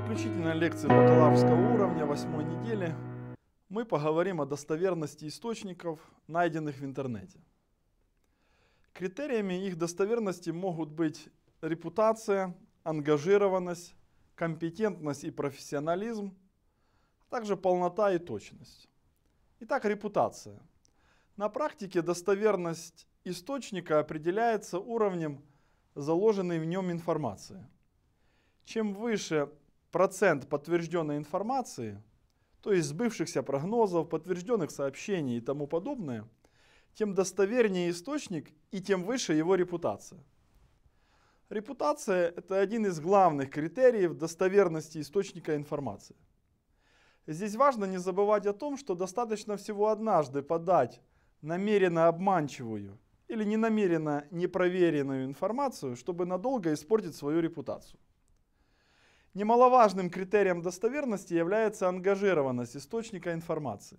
заключительной лекции бакалаврского уровня восьмой недели мы поговорим о достоверности источников, найденных в интернете. Критериями их достоверности могут быть репутация, ангажированность, компетентность и профессионализм, а также полнота и точность. Итак, репутация. На практике достоверность источника определяется уровнем заложенной в нем информации – чем выше процент подтвержденной информации, то есть сбывшихся прогнозов, подтвержденных сообщений и тому подобное, тем достовернее источник и тем выше его репутация. Репутация – это один из главных критериев достоверности источника информации. Здесь важно не забывать о том, что достаточно всего однажды подать намеренно обманчивую или ненамеренно непроверенную информацию, чтобы надолго испортить свою репутацию. Немаловажным критерием достоверности является ангажированность источника информации.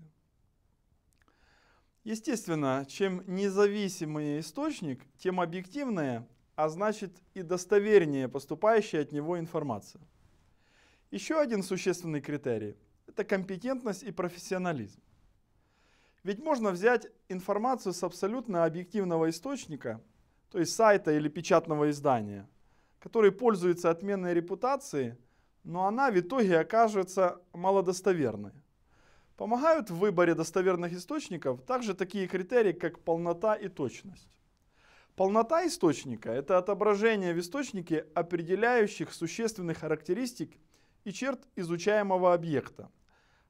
Естественно, чем независимый источник, тем объективнее, а значит и достовернее поступающая от него информация. Еще один существенный критерий – это компетентность и профессионализм. Ведь можно взять информацию с абсолютно объективного источника, то есть сайта или печатного издания – который пользуется отменной репутацией, но она в итоге окажется малодостоверной. Помогают в выборе достоверных источников также такие критерии, как полнота и точность. Полнота источника – это отображение в источнике определяющих существенных характеристик и черт изучаемого объекта,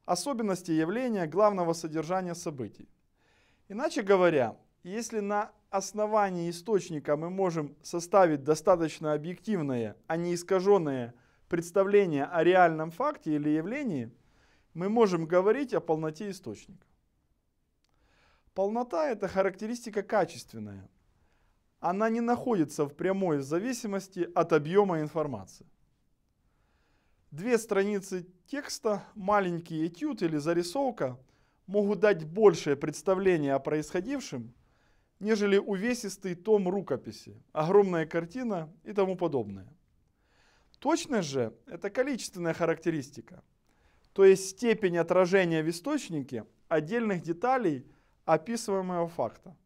особенности явления главного содержания событий. Иначе говоря, если на основании источника мы можем составить достаточно объективное, а не искаженное представление о реальном факте или явлении, мы можем говорить о полноте источника. Полнота – это характеристика качественная. Она не находится в прямой зависимости от объема информации. Две страницы текста, маленький этюд или зарисовка могут дать большее представление о происходившем – нежели увесистый том рукописи, огромная картина и тому подобное. Точность же – это количественная характеристика, то есть степень отражения в источнике отдельных деталей описываемого факта.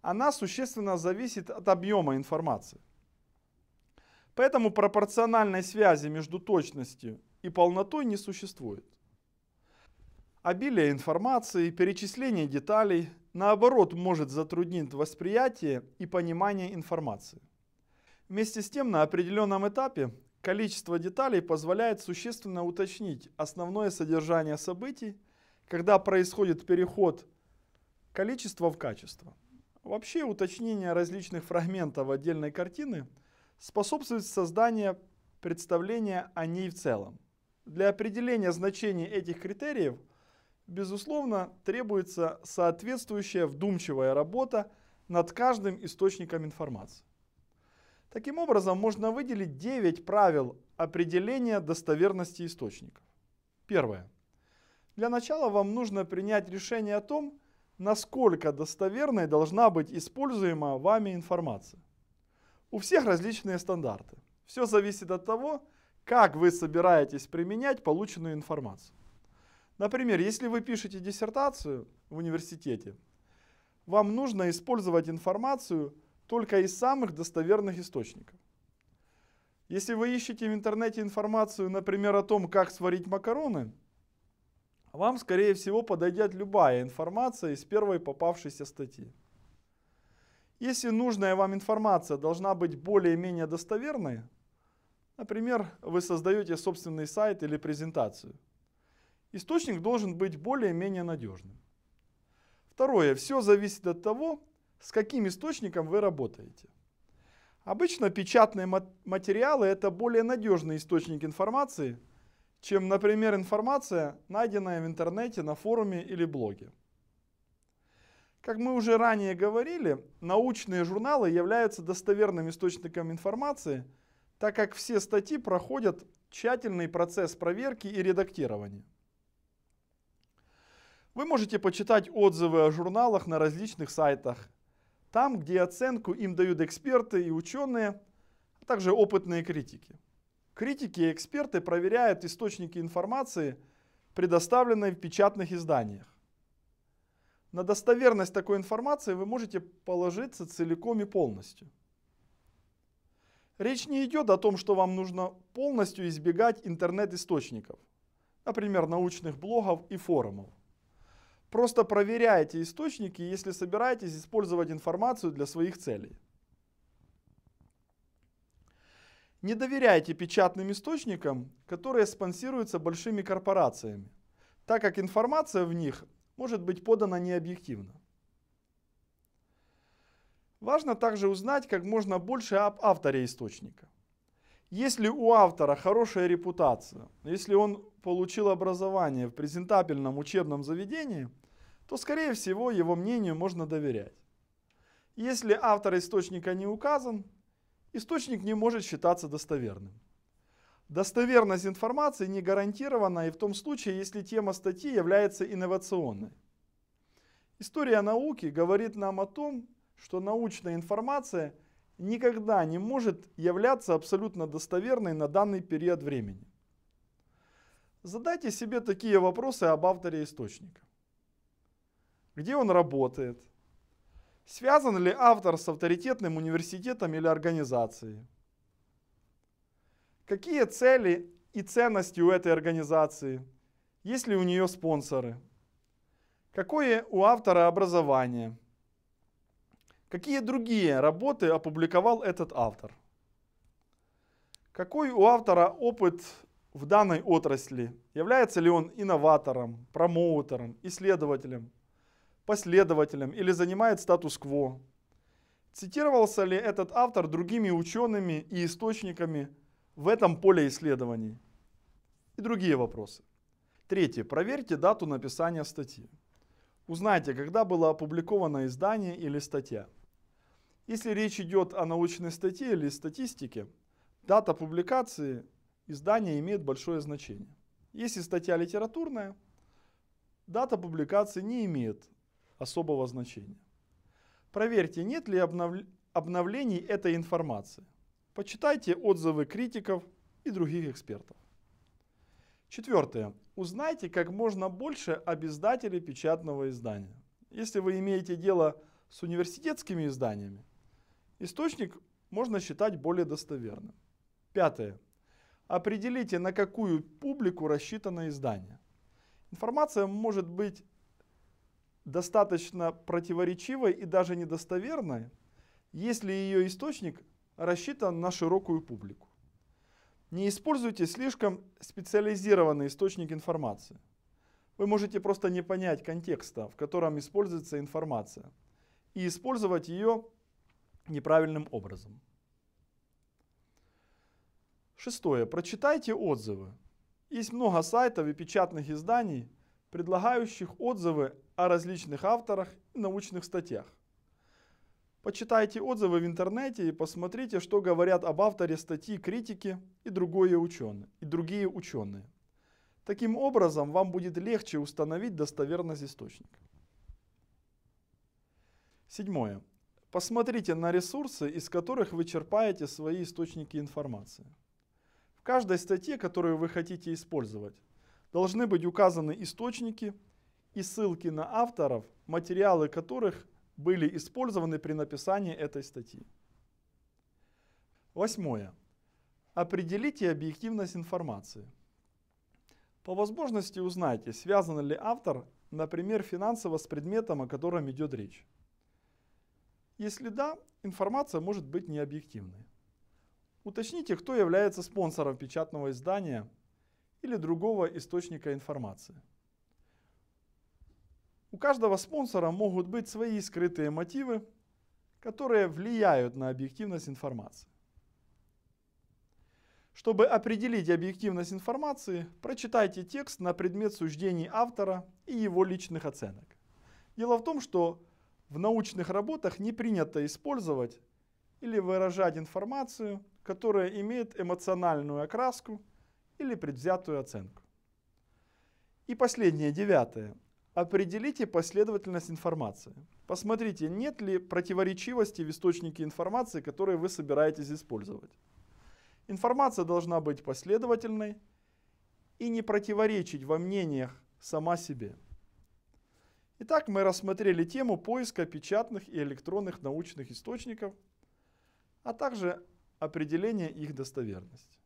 Она существенно зависит от объема информации. Поэтому пропорциональной связи между точностью и полнотой не существует. Обилие информации, перечисление деталей наоборот может затруднить восприятие и понимание информации. Вместе с тем, на определенном этапе количество деталей позволяет существенно уточнить основное содержание событий, когда происходит переход количества в качество. Вообще уточнение различных фрагментов отдельной картины способствует созданию представления о ней в целом. Для определения значений этих критериев безусловно, требуется соответствующая вдумчивая работа над каждым источником информации. Таким образом, можно выделить 9 правил определения достоверности источников. Первое. Для начала вам нужно принять решение о том, насколько достоверной должна быть используемая вами информация. У всех различные стандарты. Все зависит от того, как вы собираетесь применять полученную информацию. Например, если вы пишете диссертацию в университете, вам нужно использовать информацию только из самых достоверных источников. Если вы ищете в интернете информацию, например, о том, как сварить макароны, вам, скорее всего, подойдет любая информация из первой попавшейся статьи. Если нужная вам информация должна быть более-менее достоверной, например, вы создаете собственный сайт или презентацию – Источник должен быть более-менее надежным. Второе. Все зависит от того, с каким источником вы работаете. Обычно печатные материалы – это более надежный источник информации, чем, например, информация, найденная в интернете, на форуме или блоге. Как мы уже ранее говорили, научные журналы являются достоверным источником информации, так как все статьи проходят тщательный процесс проверки и редактирования. Вы можете почитать отзывы о журналах на различных сайтах. Там, где оценку им дают эксперты и ученые, а также опытные критики. Критики и эксперты проверяют источники информации, предоставленной в печатных изданиях. На достоверность такой информации вы можете положиться целиком и полностью. Речь не идет о том, что вам нужно полностью избегать интернет-источников, например, научных блогов и форумов. Просто проверяйте источники, если собираетесь использовать информацию для своих целей. Не доверяйте печатным источникам, которые спонсируются большими корпорациями, так как информация в них может быть подана необъективно. Важно также узнать как можно больше об авторе источника – если у автора хорошая репутация, если он получил образование в презентабельном учебном заведении, то, скорее всего, его мнению можно доверять. Если автор источника не указан, источник не может считаться достоверным. Достоверность информации не гарантирована и в том случае, если тема статьи является инновационной. История науки говорит нам о том, что научная информация – никогда не может являться абсолютно достоверной на данный период времени. Задайте себе такие вопросы об авторе источника. Где он работает? Связан ли автор с авторитетным университетом или организацией? Какие цели и ценности у этой организации? Есть ли у нее спонсоры? Какое у автора образование? Какие другие работы опубликовал этот автор? Какой у автора опыт в данной отрасли? Является ли он инноватором, промоутером, исследователем, последователем или занимает статус-кво? Цитировался ли этот автор другими учеными и источниками в этом поле исследований? И другие вопросы. Третье. Проверьте дату написания статьи. Узнайте, когда было опубликовано издание или статья. Если речь идет о научной статье или статистике, дата публикации издания имеет большое значение. Если статья литературная, дата публикации не имеет особого значения. Проверьте, нет ли обнов... обновлений этой информации. Почитайте отзывы критиков и других экспертов. Четвертое. Узнайте как можно больше об издателе печатного издания. Если вы имеете дело с университетскими изданиями, Источник можно считать более достоверным. Пятое. Определите, на какую публику рассчитано издание. Информация может быть достаточно противоречивой и даже недостоверной, если ее источник рассчитан на широкую публику. Не используйте слишком специализированный источник информации. Вы можете просто не понять контекста, в котором используется информация, и использовать ее неправильным образом. Шестое. Прочитайте отзывы. Есть много сайтов и печатных изданий, предлагающих отзывы о различных авторах и научных статьях. Почитайте отзывы в интернете и посмотрите, что говорят об авторе статьи критики и другие ученые. И другие ученые. Таким образом, вам будет легче установить достоверность источника. Седьмое. Посмотрите на ресурсы, из которых вы черпаете свои источники информации. В каждой статье, которую вы хотите использовать, должны быть указаны источники и ссылки на авторов, материалы которых были использованы при написании этой статьи. Восьмое. Определите объективность информации. По возможности узнайте, связан ли автор, например, финансово с предметом, о котором идет речь. Если да, информация может быть необъективной. Уточните, кто является спонсором печатного издания или другого источника информации. У каждого спонсора могут быть свои скрытые мотивы, которые влияют на объективность информации. Чтобы определить объективность информации, прочитайте текст на предмет суждений автора и его личных оценок. Дело в том, что в научных работах не принято использовать или выражать информацию, которая имеет эмоциональную окраску или предвзятую оценку. И последнее, девятое. Определите последовательность информации. Посмотрите, нет ли противоречивости в источнике информации, которые вы собираетесь использовать. Информация должна быть последовательной и не противоречить во мнениях сама себе. Итак, мы рассмотрели тему поиска печатных и электронных научных источников, а также определение их достоверности.